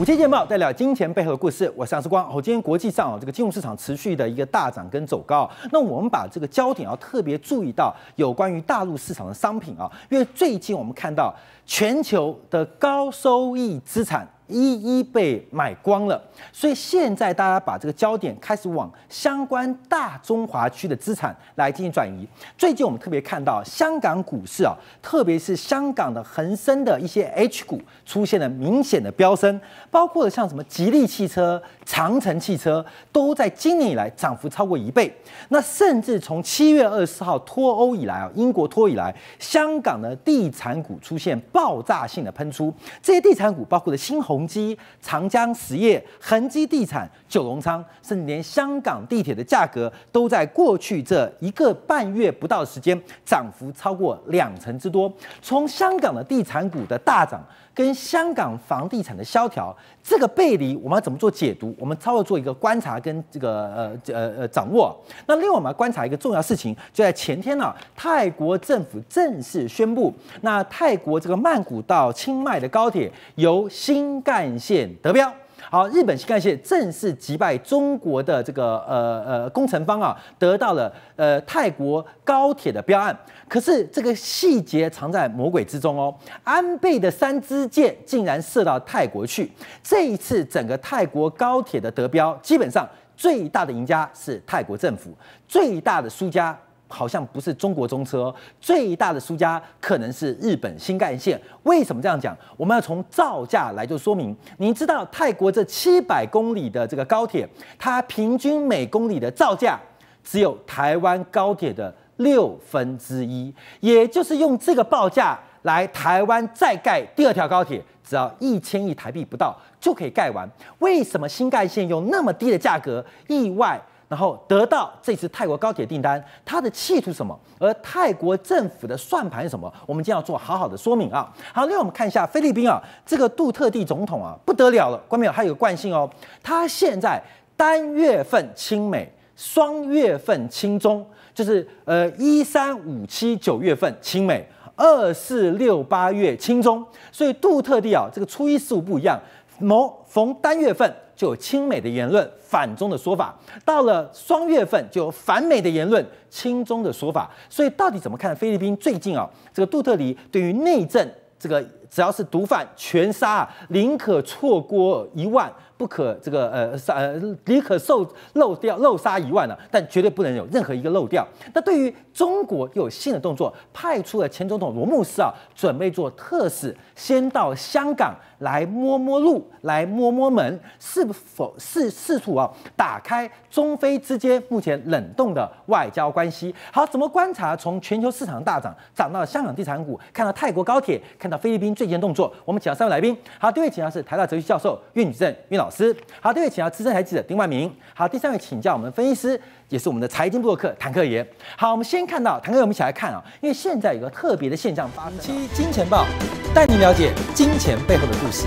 五间简报，代表金钱背后的故事。我是杨思光。好，今天国际上哦，这个金融市场持续的一个大涨跟走高。那我们把这个焦点要特别注意到有关于大陆市场的商品啊，因为最近我们看到全球的高收益资产。一一被买光了，所以现在大家把这个焦点开始往相关大中华区的资产来进行转移。最近我们特别看到香港股市啊，特别是香港的恒生的一些 H 股出现了明显的飙升，包括了像什么吉利汽车、长城汽车，都在今年以来涨幅超过一倍。那甚至从七月二十四号脱欧以来啊，英国脱以来，香港的地产股出现爆炸性的喷出，这些地产股包括的新鸿。宏基、长江实业、恒基地产、九龙仓，甚至连香港地铁的价格，都在过去这一个半月不到的时间，涨幅超过两成之多。从香港的地产股的大涨。跟香港房地产的萧条这个背离，我们要怎么做解读？我们稍微做一个观察跟这个呃呃呃掌握。那另外我们观察一个重要事情，就在前天呢，泰国政府正式宣布，那泰国这个曼谷到清迈的高铁由新干线德标。好，日本新干线正式击败中国的这个呃呃工程方啊，得到了呃泰国高铁的标案。可是这个细节藏在魔鬼之中哦，安倍的三支箭竟然射到泰国去。这一次整个泰国高铁的得标，基本上最大的赢家是泰国政府，最大的输家。好像不是中国中车最大的输家，可能是日本新干线。为什么这样讲？我们要从造价来做说明。你知道泰国这七百公里的这个高铁，它平均每公里的造价只有台湾高铁的六分之一，也就是用这个报价来台湾再盖第二条高铁，只要一千亿台币不到就可以盖完。为什么新干线用那么低的价格，意外？然后得到这次泰国高铁订单，它的企图什么？而泰国政府的算盘什么？我们天要做好好的说明啊。好，另外我们看一下菲律宾啊，这个杜特地总统啊，不得了了，看到没有？他有个惯性哦，他现在单月份亲美，双月份亲中，就是呃一三五七九月份亲美，二四六八月清中，所以杜特地啊，这个初一十五不一样，逢单月份。就有亲美的言论，反中的说法；到了双月份，就有反美的言论，亲中的说法。所以，到底怎么看菲律宾最近啊？这个杜特里对于内政这个。只要是毒贩，全杀，宁可错过一万，不可这个呃杀，宁可受漏掉漏杀一万呢，但绝对不能有任何一个漏掉。那对于中国又有新的动作，派出了前总统罗慕斯啊，准备做特使，先到香港来摸摸路，来摸摸门，是否是试图啊打开中非之间目前冷冻的外交关系。好，怎么观察？从全球市场大涨，涨到香港地产股，看到泰国高铁，看到菲律宾。睡件动作，我们请三位来宾。好，第一位请到是台大哲学教授岳宇正岳老师。好，第二位请到资深台记者丁万明。好，第三位请教我们的分析师，也是我们的财经部落客坦克爷。好，我们先看到坦克我们一起来看啊，因为现在有个特别的现象发生。七金钱报带你了解金钱背后的故事。